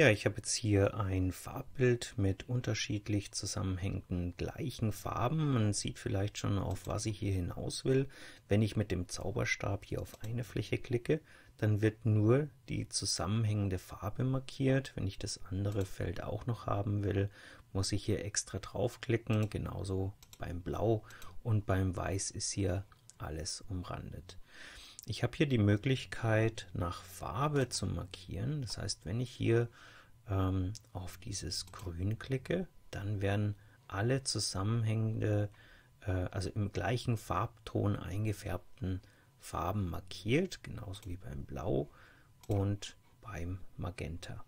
Ja, ich habe jetzt hier ein Farbbild mit unterschiedlich zusammenhängenden gleichen Farben. Man sieht vielleicht schon, auf was ich hier hinaus will. Wenn ich mit dem Zauberstab hier auf eine Fläche klicke, dann wird nur die zusammenhängende Farbe markiert. Wenn ich das andere Feld auch noch haben will, muss ich hier extra draufklicken. Genauso beim Blau und beim Weiß ist hier alles umrandet. Ich habe hier die Möglichkeit, nach Farbe zu markieren. Das heißt, wenn ich hier ähm, auf dieses Grün klicke, dann werden alle zusammenhängende, äh, also im gleichen Farbton eingefärbten Farben markiert, genauso wie beim Blau und beim Magenta.